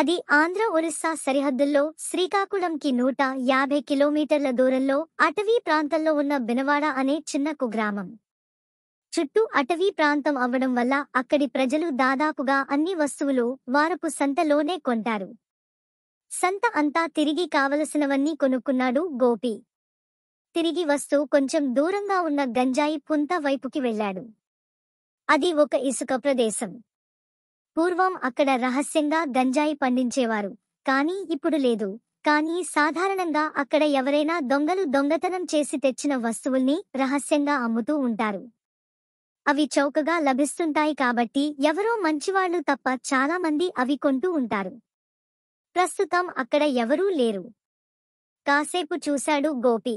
అది ఆంధ్ర ఒరిస్సా సరిహద్దుల్లో శ్రీకాకుళంకి నూట యాభై కిలోమీటర్ల దూరంలో అటవీ ప్రాంతంలో ఉన్న బినవాడ అనే చిన్న కుగ్రామం చుట్టూ అటవీ ప్రాంతం అవ్వడం వల్ల అక్కడి ప్రజలు దాదాపుగా అన్ని వస్తువులు వారపు సంతలోనే కొంటారు సంత అంతా తిరిగి కావలసినవన్నీ కొనుక్కున్నాడు గోపి తిరిగి వస్తూ కొంచెం దూరంగా ఉన్న గంజాయి పుంత వైపుకి వెళ్లాడు అది ఒక ఇసుక ప్రదేశం పూర్వం అక్కడ రహస్యంగా గంజాయి పండించేవారు కానీ ఇప్పుడు లేదు కానీ సాధారణంగా అక్కడ ఎవరైనా దొంగలు దొంగతనం చేసి తెచ్చిన వస్తువుల్ని రహస్యంగా అమ్ముతూ ఉంటారు అవి చౌకగా లభిస్తుంటాయి కాబట్టి ఎవరో మంచివాళ్లు తప్ప చాలామంది అవి కొంటూ ఉంటారు ప్రస్తుతం అక్కడ ఎవరూ లేరు కాసేపు చూశాడు గోపి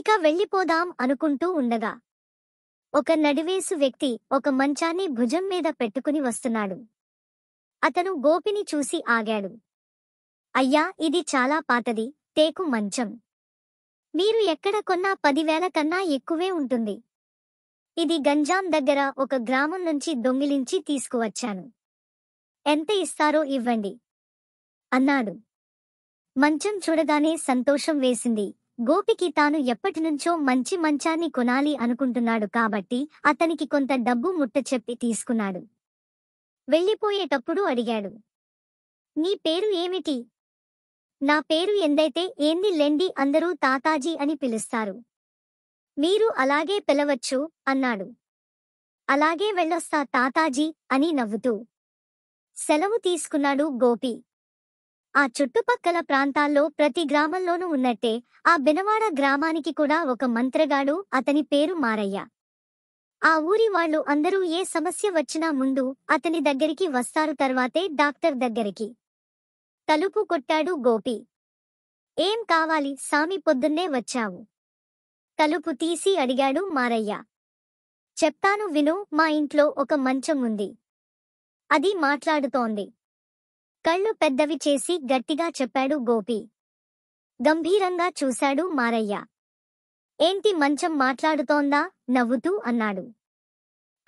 ఇక వెళ్ళిపోదాం అనుకుంటూ ఉండగా ఒక నడివేసు వ్యక్తి ఒక మంచాన్ని భుజం మీద పెట్టుకుని వస్తున్నాడు అతను గోపిని చూసి ఆగాడు అయ్యా ఇది చాలా పాతది టేకు మంచం మీరు ఎక్కడ కొన్నా పదివేల కన్నా ఎక్కువే ఉంటుంది ఇది గంజాం దగ్గర ఒక గ్రామం నుంచి దొంగిలించి తీసుకువచ్చాను ఎంత ఇస్తారో ఇవ్వండి అన్నాడు మంచం చూడగానే సంతోషం వేసింది గోపికి తాను ఎప్పటినుంచో మంచి మంచాన్ని కొనాలి అనుకుంటున్నాడు కాబట్టి అతనికి కొంత డబ్బు ముట్ట చెప్పి తీసుకున్నాడు వెళ్ళిపోయేటప్పుడు అడిగాడు నీ పేరు ఏమిటి నా పేరు ఎందైతే ఏంది లెండి అందరూ తాతాజీ అని పిలుస్తారు మీరు అలాగే పిలవచ్చు అన్నాడు అలాగే వెళ్ళొస్తా తాతాజీ అని నవ్వుతూ సెలవు తీసుకున్నాడు గోపి ఆ చుట్టుపక్కల ప్రాంతాల్లో ప్రతి గ్రామంలోనూ ఉన్నట్టే ఆ బెనవాడ గ్రామానికి కూడా ఒక మంత్రగాడు అతని పేరు మారయ్య ఆ ఊరి వాళ్ళు అందరూ ఏ సమస్య వచ్చినా ముందు అతని దగ్గరికి వస్తారు తర్వాతే డాక్టర్ దగ్గరికి తలుపు కొట్టాడు గోపి ఏం కావాలి సామి పొద్దున్నే వచ్చావు తలుపు తీసి అడిగాడు మారయ్య చెప్తాను విను మా ఇంట్లో ఒక మంచం ఉంది అది మాట్లాడుతోంది కళ్ళు పెద్దవి చేసి గట్టిగా చెప్పాడు గోపి గంభీరంగా చూశాడు మారయ్య ఏంటి మంచం మాట్లాడుతోందా నవ్వుతూ అన్నాడు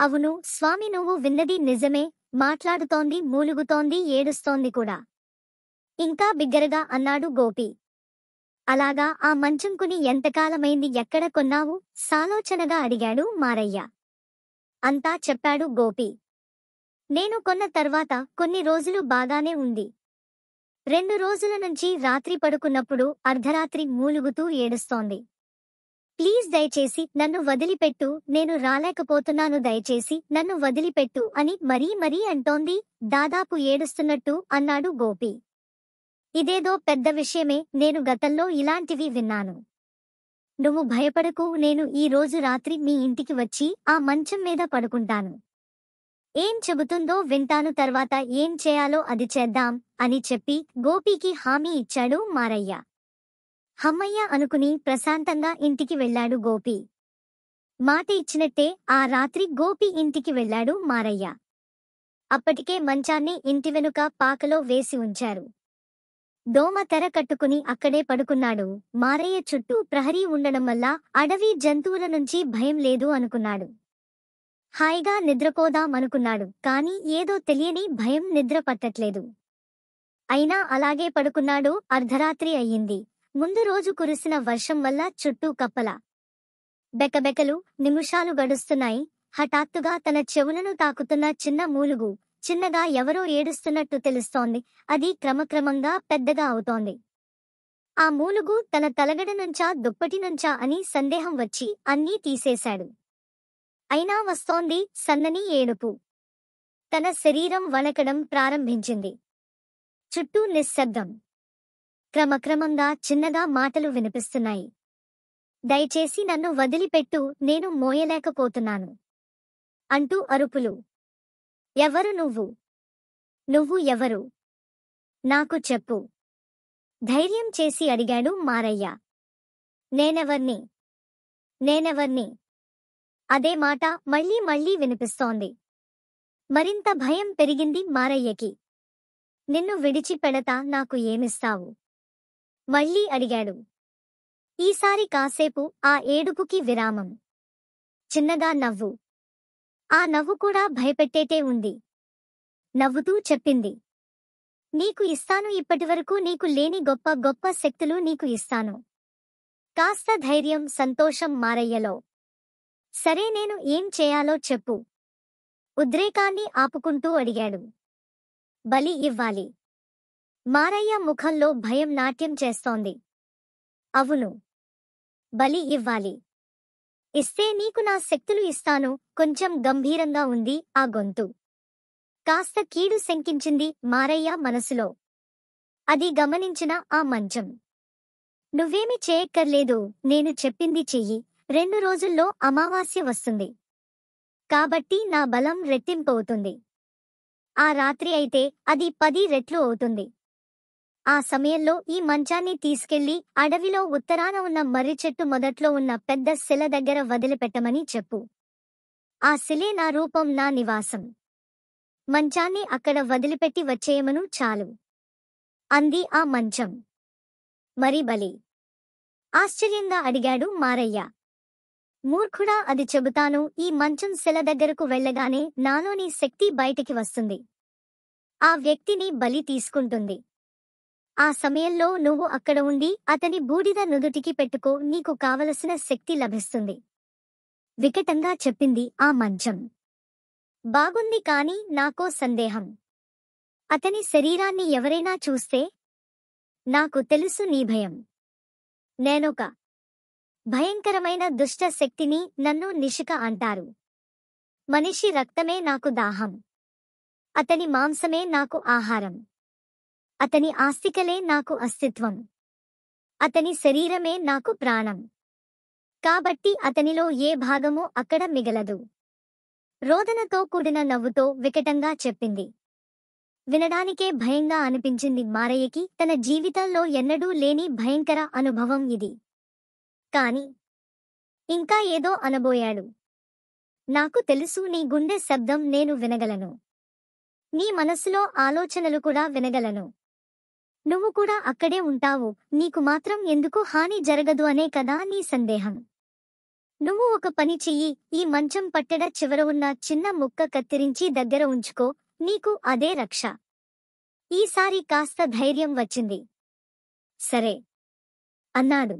అవును స్వామి నువ్వు విన్నది నిజమే మాట్లాడుతోంది మూలుగుతోంది ఏడుస్తోంది కూడా ఇంకా బిగ్గరగా అన్నాడు గోపి అలాగా ఆ మంచం ఎంతకాలమైంది ఎక్కడ కొన్నావు సాలోచనగా అడిగాడు మారయ్య అంతా చెప్పాడు గోపి నేను కొన్న తర్వాత కొన్ని రోజులు బాగానే ఉంది రెండు రోజుల నుంచి రాత్రి పడుకున్నప్పుడు అర్ధరాత్రి మూలుగుతూ ఏడుస్తోంది ప్లీజ్ దయచేసి నన్ను వదిలిపెట్టు నేను రాలేకపోతున్నాను దయచేసి నన్ను వదిలిపెట్టు అని మరీ మరీ అంటోంది దాదాపు ఏడుస్తున్నట్టు అన్నాడు గోపి ఇదేదో పెద్ద విషయమే నేను గతంలో ఇలాంటివి విన్నాను నువ్వు భయపడకు నేను ఈ రోజు రాత్రి మీ ఇంటికి వచ్చి ఆ మంచం మీద పడుకుంటాను ఏం చెబుతుందో వింటాను తర్వాత ఏం చేయాలో అది చేద్దాం అని చెప్పి గోపీకి హామీ ఇచ్చాడు మారయ్య హమ్మయ్య అనుకుని ప్రశాంతంగా ఇంటికి వెళ్లాడు గోపి మాట ఇచ్చినట్టే ఆ రాత్రి గోపి ఇంటికి వెళ్లాడు మారయ్య అప్పటికే మంచాన్ని ఇంటి వెనుక పాకలో వేసి ఉంచారు దోమ తెర కట్టుకుని అక్కడే పడుకున్నాడు మారయ్య చుట్టూ ప్రహరీ ఉండడం వల్ల అడవి జంతువుల నుంచి భయం లేదు అనుకున్నాడు హాయిగా నిద్రపోదామనుకున్నాడు కాని ఏదో తెలియని భయం నిద్ర పట్టట్లేదు అయినా అలాగే పడుకున్నాడు అర్ధరాత్రి అయ్యింది ముందు రోజు కురిసిన వర్షం వల్ల చుట్టూ కప్పల బెకబెకలు నిమిషాలు గడుస్తున్నాయి హఠాత్తుగా తన చెవులను తాకుతున్న చిన్న మూలుగు చిన్నగా ఎవరో ఏడుస్తున్నట్టు తెలుస్తోంది అది క్రమక్రమంగా పెద్దగా అవుతోంది ఆ మూలుగు తన తలగడ నుంచా దుప్పటి నుంచా అని సందేహం వచ్చి అన్నీ తీసేశాడు అయినా వస్తోంది సన్నని ఏడుపు తన శరీరం వణకడం ప్రారంభించింది చుట్టూ నిశ్శబ్దం క్రమక్రమంగా చిన్నగా మాటలు వినిపిస్తున్నాయి దయచేసి నన్ను వదిలిపెట్టు నేను మోయలేకపోతున్నాను అంటూ అరుపులు ఎవరు నువ్వు నువ్వు ఎవరు నాకు చెప్పు ధైర్యం చేసి అడిగాడు మారయ్య నేనెవర్ని నేనెవర్ని అదే మాట మళ్లీ మళ్లీ వినిపిస్తోంది మరింత భయం పెరిగింది మారయ్యకి నిన్ను విడిచి పెడతా నాకు ఏమిస్తావు మళ్లీ అడిగాడు ఈసారి కాసేపు ఆ ఏడుపుకి విరామం చిన్నగా నవ్వు ఆ నవ్వు కూడా భయపెట్టేటే ఉంది నవ్వుతూ చెప్పింది నీకు ఇస్తాను ఇప్పటివరకు నీకు లేని గొప్ప గొప్ప శక్తులు నీకు ఇస్తాను కాస్త ధైర్యం సంతోషం మారయ్యలో సరే నేను ఏం చేయాలో చెప్పు ఉద్రేకాన్ని ఆపుకుంటూ అడిగాడు బలి ఇవ్వాలి మారయ్య ముఖంలో భయం నాట్యం చేస్తోంది అవును బలి ఇవ్వాలి ఇస్తే నీకు నా శక్తులు ఇస్తాను కొంచెం గంభీరంగా ఉంది ఆ గొంతు కాస్త కీడు శంకించింది మారయ్య మనసులో అది గమనించిన ఆ మంచం నువ్వేమి చేయక్కర్లేదు నేను చెప్పింది చెయ్యి రెండు రోజుల్లో అమావాస్య వస్తుంది కాబట్టి నా బలం రెట్టింపు అవుతుంది ఆ రాత్రి అయితే అది పది రెట్లు అవుతుంది ఆ సమయంలో ఈ మంచాన్ని తీసుకెళ్లి అడవిలో ఉత్తరాన ఉన్న మర్రి చెట్టు మొదట్లో ఉన్న పెద్ద శిల దగ్గర వదిలిపెట్టమని చెప్పు ఆ శిలే నా రూపం నా నివాసం మంచాన్ని అక్కడ వదిలిపెట్టి వచ్చేయమను చాలు అంది ఆ మంచం మరి బలి ఆశ్చర్యంగా అడిగాడు మారయ్య మూర్ఖుడా అది చెబుతాను ఈ మంచం శిల దగ్గరకు వెళ్లగానే నాలోని శక్తి బయటికి వస్తుంది ఆ వ్యక్తిని బలి తీసుకుంటుంది ఆ సమయంలో నువ్వు అక్కడ ఉండి అతని బూడిద నుదుటికి పెట్టుకో నీకు కావలసిన శక్తి లభిస్తుంది వికటంగా చెప్పింది ఆ మంచం బాగుంది కాని నాకో సందేహం అతని శరీరాన్ని ఎవరైనా చూస్తే నాకు తెలుసు నీ భయం నేనొక భయంకరమైన దుష్ట శక్తిని నన్ను నిషిక అంటారు మనిషి రక్తమే నాకు దాహం అతని మాంసమే నాకు ఆహారం అతని ఆస్తికలే నాకు అస్తిత్వం అతని శరీరమే నాకు ప్రాణం కాబట్టి అతనిలో ఏ భాగమూ అక్కడ మిగలదు రోదనతో కూడిన నవ్వుతో వికటంగా చెప్పింది వినడానికే భయంగా అనిపించింది మారయ్యకి తన జీవితంలో ఎన్నడూ లేని భయంకర అనుభవం ఇది కాని ఇంకా ఏదో అనబోయాడు నాకు తెలుసు నీ గుండె శబ్దం నేను వినగలను నీ మనసులో ఆలోచనలు కూడా వినగలను నువ్వు కూడా అక్కడే ఉంటావు నీకు మాత్రం ఎందుకు హాని జరగదు అనే కదా నీ సందేహం నువ్వు ఒక పని చెయ్యి ఈ మంచం పట్టెడ చివర ఉన్న చిన్న ముక్క కత్తిరించి దగ్గర ఉంచుకో నీకు అదే రక్ష ఈసారి కాస్త ధైర్యం వచ్చింది సరే అన్నాడు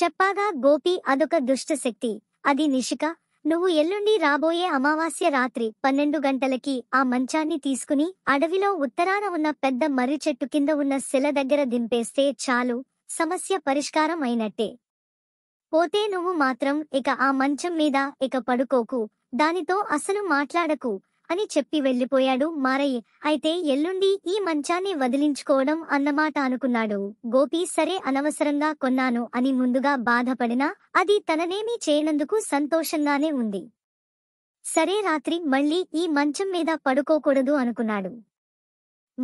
చెప్పాగా గోపి అదొక దుష్టశక్తి అది నిషిక నువ్వు ఎల్లుండి రాబోయే అమావాస్య రాత్రి పన్నెండు గంటలకి ఆ మంచాన్ని తీసుకుని అడవిలో ఉత్తరాన ఉన్న పెద్ద మర్రి చెట్టు కింద ఉన్న శిల దగ్గర దింపేస్తే చాలు సమస్య పరిష్కారం అయినట్టే పోతే నువ్వు మాత్రం ఇక ఆ మంచం మీద ఇక పడుకోకు దానితో అసలు మాట్లాడకు అని చెప్పి వెళ్లిపోయాడు మారయ్య అయితే ఎల్లుండి ఈ మంచాన్ని వదిలించుకోవడం అన్నమాట అనుకున్నాడు గోపి సరే అనవసరంగా కొన్నాను అని ముందుగా బాధపడినా అది తననేమీ చేయనందుకు సంతోషంగానే ఉంది సరే రాత్రి మళ్లీ ఈ మంచం మీద పడుకోకూడదు అనుకున్నాడు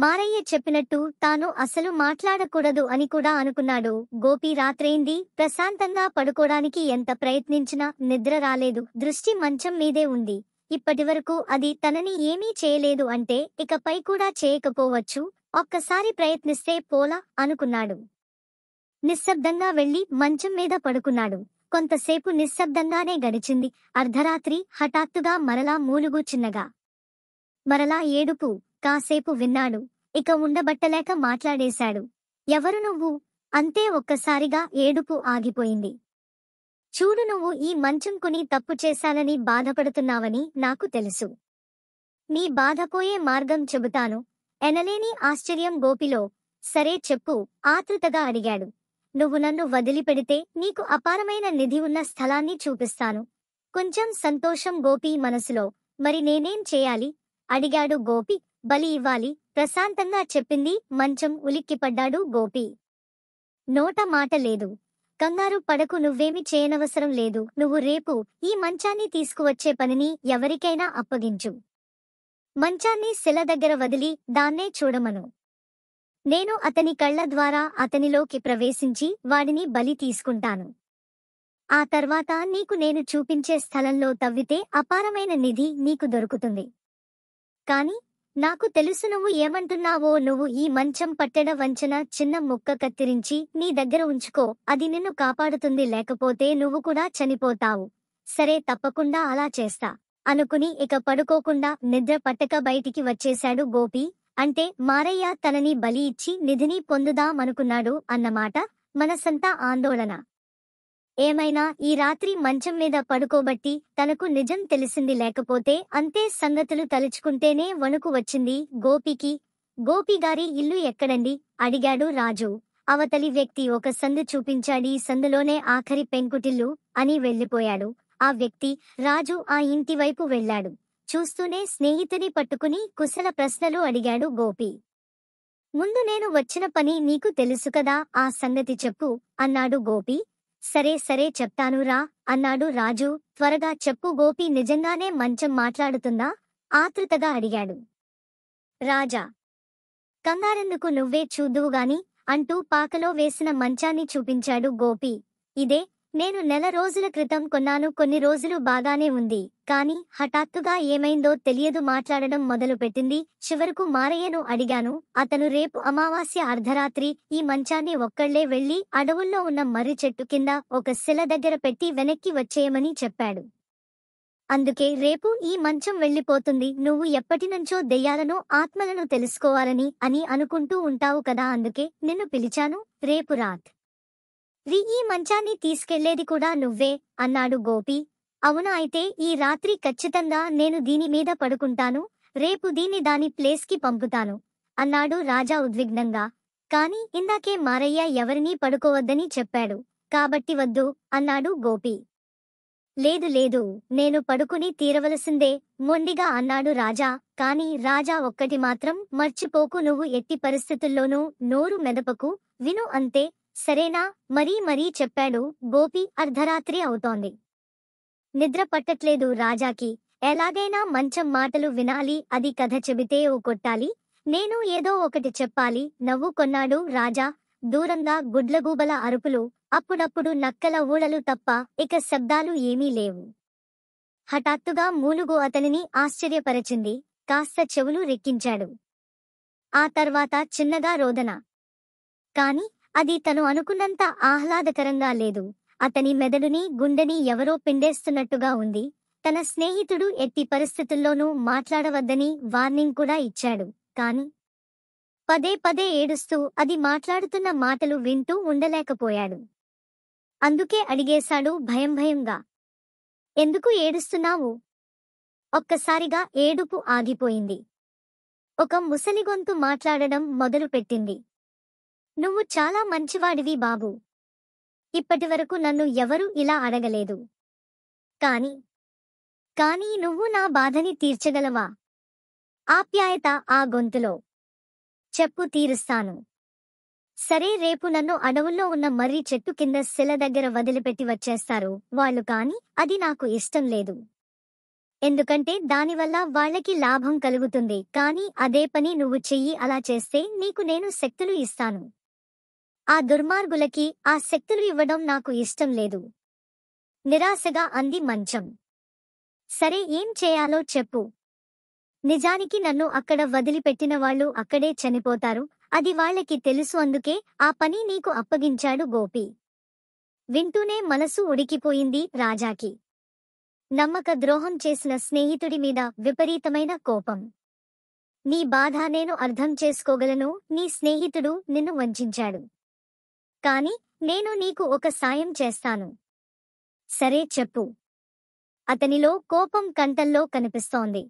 మారయ్య చెప్పినట్టు తాను అసలు మాట్లాడకూడదు అని కూడా అనుకున్నాడు గోపి రాత్రైంది ప్రశాంతంగా పడుకోడానికి ఎంత ప్రయత్నించినా నిద్ర రాలేదు దృష్టి మంచం మీదే ఉంది ఇప్పటివరకు అది తనని ఏమీ చేయలేదు అంటే ఇకపై కూడా చేయకపోవచ్చు ఒక్కసారి ప్రయత్నిస్తే పోలా అనుకున్నాడు నిశ్శబ్దంగా వెళ్లి మంచం మీద పడుకున్నాడు కొంతసేపు నిశ్శబ్దంగానే గడిచింది అర్ధరాత్రి హఠాత్తుగా మరలా మూలుగు చిన్నగా మరలా ఏడుపు కాసేపు విన్నాడు ఇక ఉండబట్టలేక మాట్లాడేశాడు ఎవరు నువ్వు అంతే ఒక్కసారిగా ఏడుపు ఆగిపోయింది చూడు నువ్వు ఈ మంచం కొని తప్పు చేశానని బాధపడుతున్నావని నాకు తెలుసు నీ బాధపోయే మార్గం చెబుతాను ఎనలేని ఆశ్చర్యం గోపిలో సరే చెప్పు ఆతృతగా అడిగాడు నువ్వు నన్ను వదిలిపెడితే నీకు అపారమైన నిధి ఉన్న స్థలాన్ని చూపిస్తాను కొంచెం సంతోషం గోపి మనసులో మరి నేనేం చేయాలి అడిగాడు గోపి బలి ఇవ్వాలి ప్రశాంతంగా చెప్పింది మంచం ఉలిక్కిపడ్డాడు గోపి నోట మాట లేదు కంగారు పడకు నువ్వేమి చేయనవసరం లేదు నువ్వు రేపు ఈ మంచాన్ని తీసుకువచ్చే పనిని ఎవరికైనా అప్పగించు మంచాన్ని శిల దగ్గర వదిలి దాన్నే చూడమను నేను అతని కళ్ల ద్వారా అతనిలోకి ప్రవేశించి వాడిని బలి తీసుకుంటాను ఆ తర్వాత నీకు నేను చూపించే స్థలంలో తవ్వితే అపారమైన నిధి నీకు దొరుకుతుంది కాని నాకు తెలుసు నువ్వు ఏమంటున్నావో నువ్వు ఈ మంచం పట్టెడ వంచన చిన్న ముక్క కత్తిరించి నీ దగ్గర ఉంచుకో అది నిన్ను కాపాడుతుంది లేకపోతే నువ్వు కూడా చనిపోతావు సరే తప్పకుండా అలా చేస్తా అనుకుని ఇక పడుకోకుండా నిద్ర పట్టక బయటికి వచ్చేశాడు గోపి అంటే మారయ్య తనని బలి ఇచ్చి నిధిని పొందుదామనుకున్నాడు అన్నమాట మనసంతా ఆందోళన ఏమైనా ఈ రాత్రి మంచం మీద పడుకోబట్టి తనకు నిజం తెలిసింది లేకపోతే అంతే సంగతులు తలుచుకుంటేనే వణుకు వచ్చింది గోపికి గోపిగారి ఇల్లు ఎక్కడండి అడిగాడు రాజు అవతలి వ్యక్తి ఒక సందు చూపించాడు ఈ సందులోనే ఆఖరి పెంకుటిల్లు అని వెళ్లిపోయాడు ఆ వ్యక్తి రాజు ఆ ఇంటివైపు వెళ్లాడు చూస్తూనే స్నేహితుని పట్టుకుని కుశల ప్రశ్నలు అడిగాడు గోపి ముందు నేను వచ్చిన పని నీకు తెలుసు కదా ఆ సంగతి చెప్పు అన్నాడు గోపి సరే సరే చెప్తాను రా అన్నాడు రాజు త్వరగా చెప్పు గోపి నిజంగానే మంచం మాట్లాడుతుందా ఆతృతగా అడిగాడు రాజా కంగారెందుకు నువ్వే చూద్దువుగాని అంటూ పాకలో వేసిన మంచాన్ని చూపించాడు గోపి ఇదే నేను నెల రోజుల క్రితం కొన్నాను కొన్ని రోజులు బాగానే ఉంది కాని హఠాత్తుగా ఏమైందో తెలియదు మాట్లాడడం మొదలుపెట్టింది చివరకు మారయ్యను అడిగాను అతను రేపు అమావాస్య అర్ధరాత్రి ఈ మంచాన్ని ఒక్కళ్లే వెళ్లి అడవుల్లో ఉన్న మర్రి చెట్టు కింద ఒక శిల దగ్గర పెట్టి వెనక్కి వచ్చేయమని చెప్పాడు అందుకే రేపు ఈ మంచం వెళ్లిపోతుంది నువ్వు ఎప్పటినుంచో దెయ్యాలను ఆత్మలను తెలుసుకోవాలని అని అనుకుంటూ ఉంటావు కదా అందుకే నిన్ను పిలిచాను రేపు రాత్ ఈ మంచాన్ని తీసుకెళ్లేది కూడా నువ్వే అన్నాడు గోపి అవునా అయితే ఈ రాత్రి ఖచ్చితంగా నేను దీని మీద పడుకుంటాను రేపు దీన్ని దాని ప్లేస్కి పంపుతాను అన్నాడు రాజా ఉద్విగ్నంగా కాని ఇందాకే మారయ్య ఎవరినీ పడుకోవద్దని చెప్పాడు కాబట్టి వద్దు అన్నాడు గోపి లేదు లేదు నేను పడుకుని తీరవలసిందే మొండిగా అన్నాడు రాజా కాని రాజా ఒక్కటి మాత్రం మర్చిపోకు నువ్వు ఎట్టి పరిస్థితుల్లోనూ నోరు మెదపకు విను అంతే సరేనా మరీ మరీ చెప్పాడు గోపి అర్ధరాత్రి అవుతోంది నిద్ర పట్టట్లేదు రాజాకి ఎలాగైనా మంచం మాటలు వినాలి అది కథ చెబితే ఓ కొట్టాలి నేను ఏదో ఒకటి చెప్పాలి నవ్వు కొన్నాడు రాజా దూరంగా గుడ్లగూబల అరుపులు అప్పుడప్పుడు నక్కల ఊడలు తప్ప ఇక శబ్దాలు ఏమీ లేవు హఠాత్తుగా మూలుగు అతనిని ఆశ్చర్యపరచింది కాస్త చెవులు రెక్కించాడు ఆ తర్వాత చిన్నగా రోదన కాని అది తను అనుకున్నంత ఆహ్లాదకరంగా లేదు అతని మెదడుని గుండెని ఎవరో పిండేస్తున్నట్టుగా ఉంది తన స్నేహితుడు ఎట్టి పరిస్థితుల్లోనూ మాట్లాడవద్దని వార్నింగ్ కూడా ఇచ్చాడు కాని పదే పదే ఏడుస్తూ అది మాట్లాడుతున్న మాటలు వింటూ ఉండలేకపోయాడు అందుకే అడిగేశాడు భయం భయంగా ఎందుకు ఏడుస్తున్నావు ఒక్కసారిగా ఏడుపు ఆగిపోయింది ఒక ముసలిగొంతు మాట్లాడడం మొదలుపెట్టింది నువ్వు చాలా మంచివాడివి బాబు ఇప్పటివరకు నన్ను ఎవరూ ఇలా అడగలేదు కాని కాని నువ్వు నా బాధని తీర్చగలవా ఆప్యాయత ఆ గొంతులో చెప్పు తీరుస్తాను సరే రేపు నన్ను అడవుల్లో ఉన్న మర్రి చెట్టు కింద శిల దగ్గర వదిలిపెట్టి వచ్చేస్తారు వాళ్ళు కాని అది నాకు ఇష్టం లేదు ఎందుకంటే దానివల్ల వాళ్లకి లాభం కలుగుతుంది కాని అదే పని నువ్వు చెయ్యి అలా చేస్తే నీకు నేను శక్తులు ఇస్తాను ఆ దుర్మార్గులకి ఆ శక్తులు ఇవ్వడం నాకు ఇష్టం లేదు నిరాశగా అంది మంచం సరే ఏం చేయాలో చెప్పు నిజానికి నన్ను అక్కడ వదిలిపెట్టిన వాళ్ళు అక్కడే చనిపోతారు అది వాళ్లకి తెలుసు అందుకే ఆ పని నీకు అప్పగించాడు గోపి వింటూనే మనసు ఉడికిపోయింది రాజాకి నమ్మక ద్రోహం చేసిన స్నేహితుడి మీద విపరీతమైన కోపం నీ బాధ నేను అర్థం చేసుకోగలను నీ స్నేహితుడు నిన్ను వంచాడు కాని నేను నీకు ఒక సాయం చేస్తాను సరే చెప్పు అతనిలో కోపం కంటల్లో కనిపిస్తోంది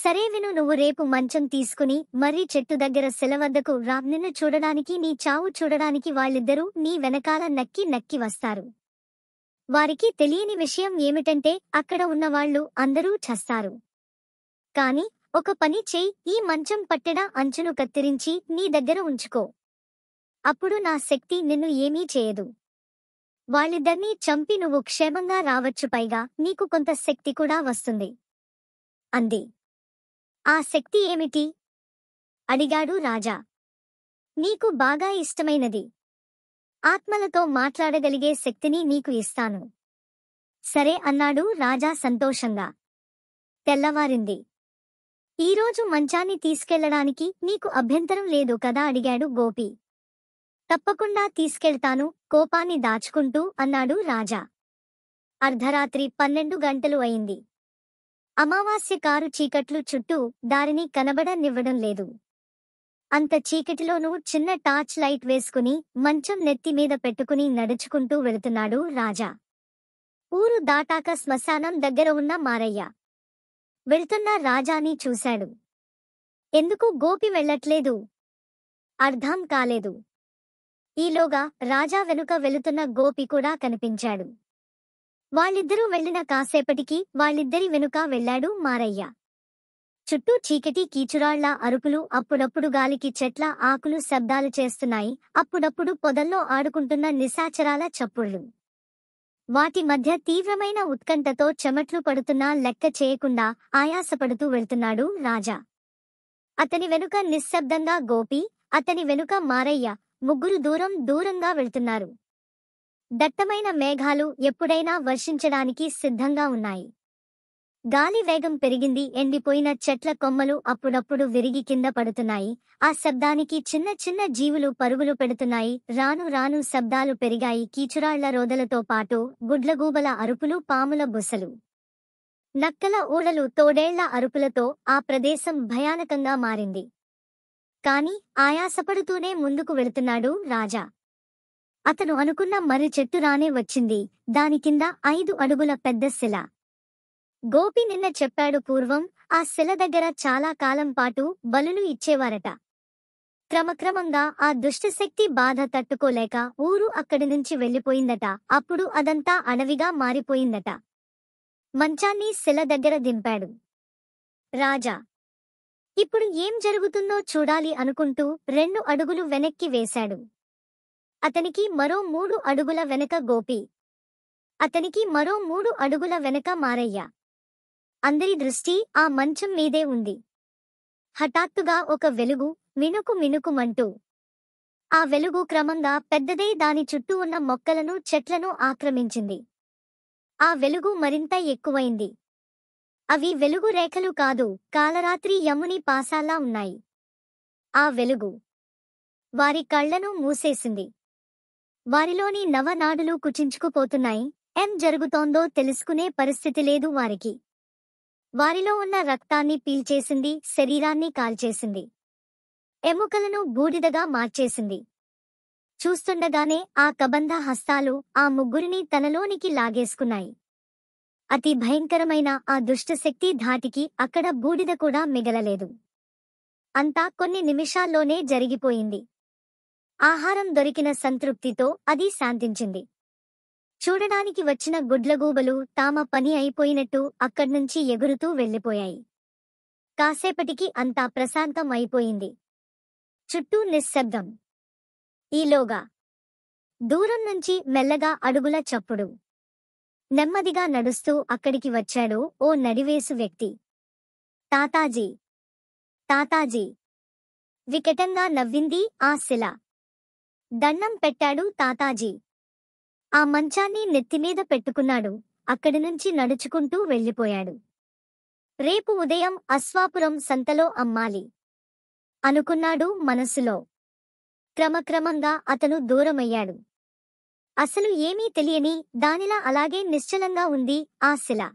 సరే విను నువ్వు రేపు మంచం తీసుకుని మర్రి చెట్టు దగ్గర సెలవద్దకు రా నిన్ను చూడడానికి నీ చావు చూడడానికి వాళ్ళిద్దరూ నీ వెనకాల నక్కి నక్కి వస్తారు వారికి తెలియని విషయం ఏమిటంటే అక్కడ ఉన్నవాళ్లు అందరూ చస్తారు కాని ఒక పని చేయి ఈ మంచం పట్టెడ అంచును కత్తిరించి నీ దగ్గర ఉంచుకో అప్పుడు నా శక్తి నిన్ను ఏమీ చేయదు వాళ్ళిద్దర్నీ చంపి నువ్వు క్షేమంగా రావచ్చు పైగా నీకు కొంత శక్తి కూడా వస్తుంది అంది ఆ శక్తి ఏమిటి అడిగాడు రాజా నీకు బాగా ఇష్టమైనది ఆత్మలతో మాట్లాడగలిగే శక్తిని నీకు ఇస్తాను సరే అన్నాడు రాజా సంతోషంగా తెల్లవారింది ఈరోజు మంచాన్ని తీసుకెళ్లడానికి నీకు అభ్యంతరం లేదు కదా అడిగాడు గోపి తప్పకుండా తీసుకెళ్తాను కోపాన్ని దాచుకుంటూ అన్నాడు రాజా అర్ధరాత్రి పన్నెండు గంటలు అయింది అమావాస్య కారు చీకట్లు చుట్టూ దారిని కనబడనివ్వడం లేదు అంత చీకటిలోనూ చిన్న టార్చ్ లైట్ వేసుకుని మంచం నెత్తిమీద పెట్టుకుని నడుచుకుంటూ వెళుతున్నాడు రాజా ఊరు దాటాక శ్మశానం దగ్గర ఉన్న మారయ్య వెళ్తున్న రాజాని చూశాడు ఎందుకు గోపి వెళ్లట్లేదు అర్ధం కాలేదు ఈలోగా రాజా వెనుక వెళుతున్న గోపి కూడా కనిపించాడు వాళ్ళిద్దరూ వెళ్లిన కాసేపటికి వాళ్ళిద్దరి వెనుక వెళ్లాడు మారయ్య చుట్టూ చీకటి కీచురాళ్ల అరుపులు అప్పుడప్పుడు గాలికి చెట్ల ఆకులు శబ్దాలు చేస్తున్నాయి అప్పుడప్పుడు పొదల్లో ఆడుకుంటున్న నిశాచరాల చప్పుళ్ళు వాటి మధ్య తీవ్రమైన ఉత్కంఠతో చెమట్లు పడుతున్నా లెక్క చేయకుండా ఆయాసపడుతూ వెళ్తున్నాడు రాజా అతని వెనుక నిశ్శబ్దంగా గోపి అతని వెనుక మారయ్య ముగ్గురు దూరం దూరంగా వెళ్తున్నారు దట్టమైన మేఘాలు ఎప్పుడైనా వర్షించడానికి సిద్ధంగా ఉన్నాయి గాలి వేగం పెరిగింది ఎండిపోయిన చెట్ల కొమ్మలు అప్పుడప్పుడు విరిగి కింద పడుతున్నాయి ఆ శబ్దానికి చిన్న చిన్న జీవులు పరుగులు పెడుతున్నాయి రాను రాను శబ్దాలు పెరిగాయి కీచురాళ్ల రోదలతో పాటు గుడ్లగూబల అరుపులు పాముల బుసలు నక్కల ఊడలు తోడేళ్ల అరుపులతో ఆ ప్రదేశం భయానకంగా మారింది కాని ఆయాసపడుతూనే ముందుకు వెళుతున్నాడు రాజా అతను అనుకున్న మరి చెట్టు రానే వచ్చింది దాని కింద ఐదు అడుగుల పెద్ద శిల గోపి నిన్న చెప్పాడు పూర్వం ఆ శిల దగ్గర చాలా కాలం పాటు బలులు ఇచ్చేవారట క్రమక్రమంగా ఆ దుష్టశక్తి బాధ తట్టుకోలేక ఊరు అక్కడి నుంచి వెళ్లిపోయిందట అప్పుడు అదంతా అడవిగా మారిపోయిందట మంచాన్ని శిల దగ్గర దింపాడు రాజా ఇప్పుడు ఏం జరుగుతుందో చూడాలి అనుకుంటూ రెండు అడుగులు వెనక్కి వేశాడు అతనికి మరో మూడు అడుగుల వెనక గోపి అతనికి మరో మూడు అడుగుల వెనక మారయ్య అందరి దృష్టి ఆ మంచం మీదే ఉంది హఠాత్తుగా ఒక వెలుగు మినుకు మినుకుమంటూ ఆ వెలుగు క్రమంగా పెద్దదై దాని చుట్టూ ఉన్న మొక్కలను చెట్లను ఆక్రమించింది ఆ వెలుగు మరింత ఎక్కువైంది అవి వెలుగు రేఖలు కాదు కాలరాత్రి యముని పాసాలా ఉన్నాయి ఆ వెలుగు వారి కళ్లను మూసేసింది వారిలోని నవనాడులు కుచించుకుపోతున్నాయి ఎం జరుగుతోందో తెలుసుకునే పరిస్థితి లేదు వారికి వారిలో ఉన్న రక్తాన్ని పీల్చేసింది శరీరాన్ని కాల్చేసింది ఎముకలను బూడిదగా మార్చేసింది చూస్తుండగానే ఆ కబంధ హస్తాలు ఆ ముగ్గురిని తనలోనికి లాగేసుకున్నాయి అతి భయంకరమైన ఆ దుష్టశక్తి ధాటికి అక్కడ బూడిద కూడా మిగలలేదు అంతా కొన్ని నిమిషాల్లోనే జరిగిపోయింది ఆహారం దొరికిన సంతృప్తితో అది శాంతించింది చూడడానికి వచ్చిన గుడ్లగూబలు తామ పని అయిపోయినట్టు అక్కడ్నుంచి ఎగురుతూ వెళ్ళిపోయాయి కాసేపటికి అంతా ప్రశాంతం అయిపోయింది చుట్టూ నిశ్శబ్దం ఈలోగా దూరం నుంచి మెల్లగా అడుగుల చప్పుడు నెమ్మదిగా నడుస్తూ అక్కడికి వచ్చాడు ఓ నడివేసు వ్యక్తి తాతాజీ తాతాజీ వికటంగా నవ్వింది ఆ శిల దండం పెట్టాడు తాతాజీ ఆ మంచాన్ని నెత్తిమీద పెట్టుకున్నాడు అక్కడి నుంచి నడుచుకుంటూ వెళ్ళిపోయాడు రేపు ఉదయం అశ్వాపురం సంతలో అమ్మాలి అనుకున్నాడు మనసులో క్రమక్రమంగా అతను దూరమయ్యాడు అసలు ఏమీ తెలియని దానిలా అలాగే నిశ్చలంగా ఉంది ఆ శిలా